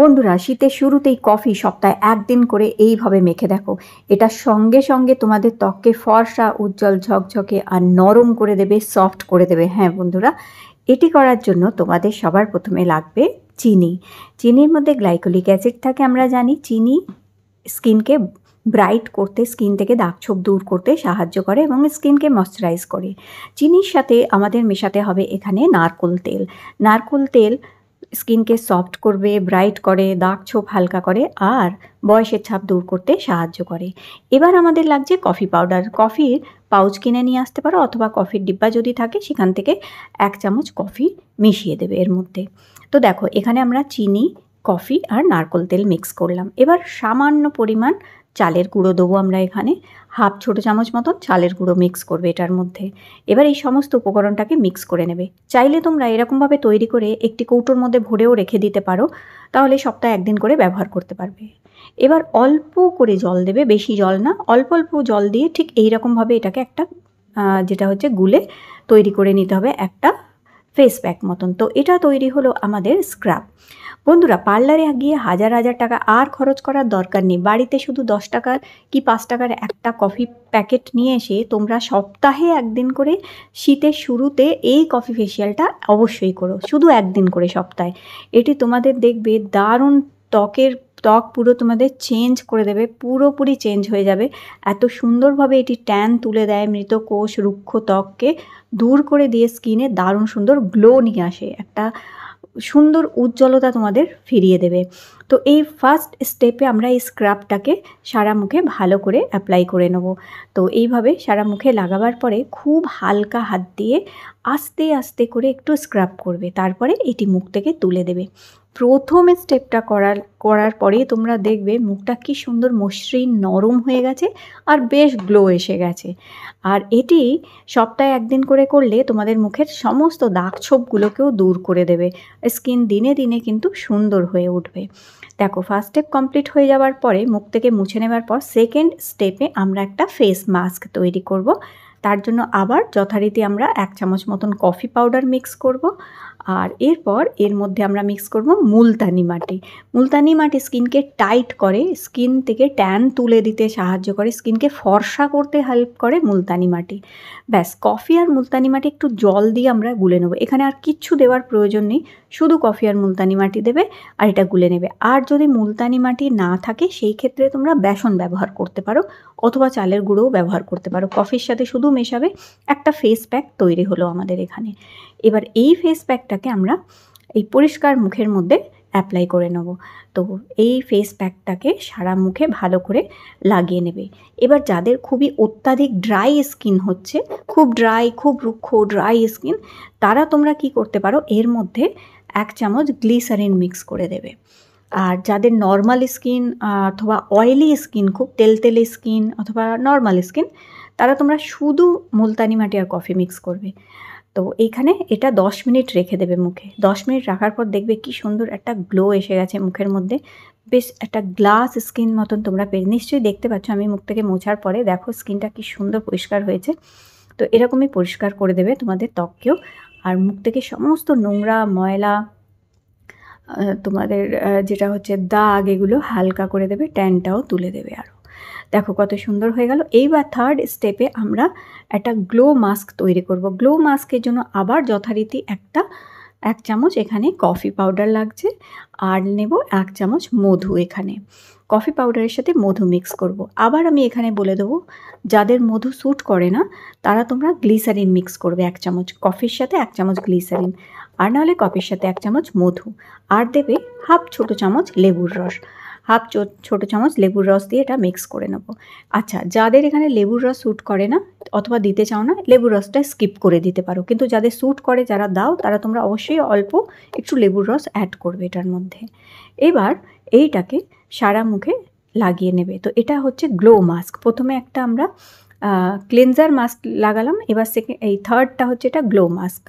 বন্ধুরা শীতের শুরুতেই কফি সপ্তাহে একদিন করে এইভাবে মেখে দেখো এটা সঙ্গে সঙ্গে তোমাদের ত্বককে ফর্সা উজ্জ্বল ঝকঝকে আর নরম করে দেবে সফট করে দেবে হ্যাঁ বন্ধুরা এটি করার জন্য তোমাদের সবার প্রথমে লাগবে চিনি চিনির মধ্যে গ্লাইকোলিক অ্যাসিড থাকে আমরা জানি চিনি স্কিনকে ব্রাইট করতে স্কিন থেকে দাগছোপ দূর করতে সাহায্য করে এবং স্কিনকে ময়শ্চারাইজ করে চিনির সাথে আমাদের মেশাতে হবে এখানে নারকোল তেল নারকোল তেল স্কিনকে সফট করবে ব্রাইট করে দাগ ছোপ হালকা করে আর বয়সের ছাপ দূর করতে সাহায্য করে এবার আমাদের লাগছে কফি পাউডার কফির পাউচ কিনে নিয়ে আসতে পারো অথবা কফির ডিব্বা যদি থাকে সেখান থেকে এক চামচ কফি মিশিয়ে দেবে এর মধ্যে তো দেখো এখানে আমরা চিনি কফি আর নারকোল তেল মিক্স করলাম এবার সামান্য পরিমাণ চালের গুঁড়ো দেবো আমরা এখানে হাফ ছোট চামচ মতন চালের গুঁড়ো মিক্স করবে এটার মধ্যে এবার এই সমস্ত উপকরণটাকে মিক্স করে নেবে চাইলে তোমরা এরকমভাবে তৈরি করে একটি কৌটোর মধ্যে ভরেও রেখে দিতে পারো তাহলে সপ্তাহে একদিন করে ব্যবহার করতে পারবে এবার অল্প করে জল দেবে বেশি জল না অল্প অল্প জল দিয়ে ঠিক এই রকমভাবে এটাকে একটা যেটা হচ্ছে গুলে তৈরি করে নিতে হবে একটা ফেস প্যাক মতন তো এটা তৈরি হলো আমাদের স্ক্রাব বন্ধুরা পার্লারে গিয়ে হাজার হাজার টাকা আর খরচ করার দরকার নেই বাড়িতে শুধু দশ টাকার কি পাঁচ টাকার একটা কফি প্যাকেট নিয়ে এসে তোমরা সপ্তাহে একদিন করে শীতের শুরুতে এই কফি ফেশিয়ালটা অবশ্যই করো শুধু একদিন করে সপ্তাহে এটি তোমাদের দেখবে দারুণ ত্বকের ত্বক পুরো তোমাদের চেঞ্জ করে দেবে পুরোপুরি চেঞ্জ হয়ে যাবে এত সুন্দরভাবে এটি ট্যান তুলে দেয় মৃত কোষ রুক্ষ ত্বককে দূর করে দিয়ে স্কিনে দারুণ সুন্দর গ্লো নিয়ে আসে একটা সুন্দর উজ্জ্বলতা তোমাদের ফিরিয়ে দেবে তো এই ফার্স্ট স্টেপে আমরা এই স্ক্রাবটাকে সারা মুখে ভালো করে অ্যাপ্লাই করে নেব তো এইভাবে সারা মুখে লাগাবার পরে খুব হালকা হাত দিয়ে আস্তে আস্তে করে একটু স্ক্রাব করবে তারপরে এটি মুখ থেকে তুলে দেবে প্রথম স্টেপটা করার করার পরে তোমরা দেখবে মুখটা কি সুন্দর মসৃণ নরম হয়ে গেছে আর বেশ গ্লো এসে গেছে আর এটি সপ্তাহে একদিন করে করলে তোমাদের মুখের সমস্ত দাগ ছোপগুলোকেও দূর করে দেবে স্কিন দিনে দিনে কিন্তু সুন্দর হয়ে উঠবে দেখো ফার্স্ট স্টেপ কমপ্লিট হয়ে যাওয়ার পরে মুখ থেকে মুছে নেবার পর সেকেন্ড স্টেপে আমরা একটা ফেস মাস্ক তৈরি করব তার জন্য আবার যথারীতি আমরা এক চামচ মতন কফি পাউডার মিক্স করব আর এরপর এর মধ্যে আমরা মিক্স করব মুলতানি মাটি মুলতানি মাটি স্কিনকে টাইট করে স্কিন থেকে ট্যান তুলে দিতে সাহায্য করে স্কিনকে ফর্সা করতে হেল্প করে মুলতানি মাটি ব্যাস কফি আর মুলতানি মাটি একটু জল দিয়ে আমরা গুলে নেব এখানে আর কিচ্ছু দেওয়ার প্রয়োজন নেই শুধু কফি আর মুলতানি মাটি দেবে আর এটা গুলে নেবে আর যদি মুলতানি মাটি না থাকে সেই ক্ষেত্রে তোমরা বেসন ব্যবহার করতে পারো অথবা চালের গুঁড়োও ব্যবহার করতে পারো কফির সাথে শুধু মেশাবে একটা ফেস প্যাক তৈরি হলো আমাদের এখানে এবার এই ফেস প্যাকটাকে আমরা এই পরিষ্কার মুখের মধ্যে অ্যাপ্লাই করে নেব তো এই ফেস প্যাকটাকে সারা মুখে ভালো করে লাগিয়ে নেবে এবার যাদের খুবই অত্যাধিক ড্রাই স্কিন হচ্ছে খুব ড্রাই খুব রুক্ষ ড্রাই স্কিন তারা তোমরা কি করতে পারো এর মধ্যে এক চামচ গ্লিসারিন মিক্স করে দেবে আর যাদের নর্মাল স্কিন অথবা অয়েলি স্কিন খুব তেলতেলে স্কিন অথবা নর্মাল স্কিন তারা তোমরা শুধু মুলতানি মাটি আর কফি মিক্স করবে তো এইখানে এটা 10 মিনিট রেখে দেবে মুখে 10 মিনিট রাখার পর দেখবে কি সুন্দর একটা গ্লো এসে গেছে মুখের মধ্যে বেশ একটা গ্লাস স্কিন মতন তোমরা পেয়ে নিশ্চয়ই দেখতে পাচ্ছ আমি মুখ থেকে মোছার পরে দেখো স্কিনটা কি সুন্দর পরিষ্কার হয়েছে তো এরকমই পরিষ্কার করে দেবে তোমাদের ত্বককেও আর মুখ থেকে সমস্ত নোংরা ময়লা তোমাদের যেটা হচ্ছে দাগ এগুলো হালকা করে দেবে ট্যানটাও তুলে দেবে আরও দেখো কত সুন্দর হয়ে গেল এইবার থার্ড স্টেপে আমরা একটা গ্লো মাস্ক তৈরি করব গ্লো মাস্কের জন্য আবার যথারীতি একটা এক চামচ এখানে কফি পাউডার লাগছে আর নেব এক চামচ মধু এখানে কফি পাউডারের সাথে মধু মিক্স করব। আবার আমি এখানে বলে দেবো যাদের মধু স্যুট করে না তারা তোমরা গ্লিসারিন মিক্স করবে এক চামচ কফির সাথে এক চামচ গ্লিসারিন আর নাহলে কফির সাথে এক চামচ মধু আর দেবে হাফ ছোট চামচ লেবুর রস হাফ ছোট চামচ লেবুর রস দিয়ে এটা মিক্স করে নেবো আচ্ছা যাদের এখানে লেবুর রস স্যুট করে না অথবা দিতে চাও না লেবুর রসটা স্কিপ করে দিতে পারো কিন্তু যাদের স্যুট করে যারা দাও তারা তোমরা অবশ্যই অল্প একটু লেবুর রস অ্যাড করবে এটার মধ্যে এবার এইটাকে সারা মুখে লাগিয়ে নেবে তো এটা হচ্ছে গ্লো মাস্ক প্রথমে একটা আমরা ক্লেনজার মাস্ক লাগালাম এবার সেকেন্ড এই থার্ডটা হচ্ছে এটা গ্লো মাস্ক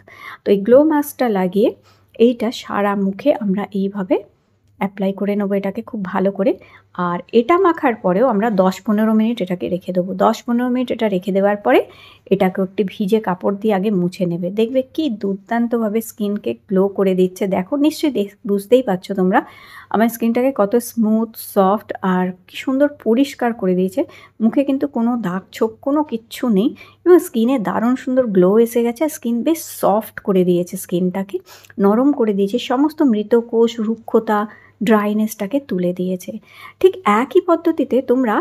তো এই গ্লো মাস্কটা লাগিয়ে এইটা সারা মুখে আমরা এইভাবে অ্যাপ্লাই করে নেবো এটাকে খুব ভালো করে আর এটা মাখার পরেও আমরা দশ পনেরো মিনিট এটাকে রেখে দেবো দশ পনেরো মিনিট এটা রেখে দেওয়ার পরে এটাকে একটি ভিজে কাপড় দিয়ে আগে মুছে নেবে দেখবে কি দুর্দান্তভাবে স্কিনকে গ্লো করে দিচ্ছে দেখো নিশ্চয়ই বুঝতেই পারছো তোমরা আমার স্কিনটাকে কত স্মুথ সফট আর কি সুন্দর পরিষ্কার করে দিয়েছে মুখে কিন্তু কোনো দাগ ছোপ কোনো কিচ্ছু নেই এবং স্কিনে দারুণ সুন্দর গ্লো এসে গেছে আর স্কিন বেশ সফট করে দিয়েছে স্কিনটাকে নরম করে দিয়েছে সমস্ত মৃতকোষ রুক্ষতা ড্রাইনেসটাকে তুলে দিয়েছে ঠিক একই পদ্ধতিতে তোমরা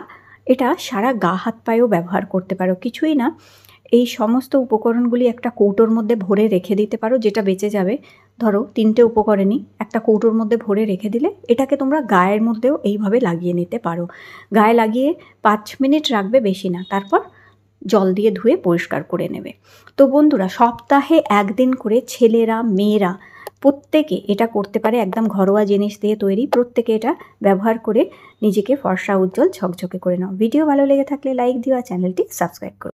এটা সারা গা হাত পায়েও ব্যবহার করতে পারো কিছুই না এই সমস্ত উপকরণগুলি একটা কৌটোর মধ্যে ভরে রেখে দিতে পারো যেটা বেঁচে যাবে ধরো তিনটে উপকরণই একটা কৌটোর মধ্যে ভরে রেখে দিলে এটাকে তোমরা গায়ের মধ্যেও এইভাবে লাগিয়ে নিতে পারো গায়ে লাগিয়ে পাঁচ মিনিট রাখবে বেশি না তারপর জল দিয়ে ধুয়ে পরিষ্কার করে নেবে তো বন্ধুরা সপ্তাহে একদিন করে ছেলেরা মেয়েরা প্রত্যেকে এটা করতে পারে একদম ঘরোয়া জিনিস দিয়ে তৈরি প্রত্যেকে এটা ব্যবহার করে নিজেকে ফর্সা উজ্জ্বল ঝকঝকে করে নাও ভিডিও ভালো লেগে থাকলে লাইক দিও আর চ্যানেলটি সাবস্ক্রাইব করো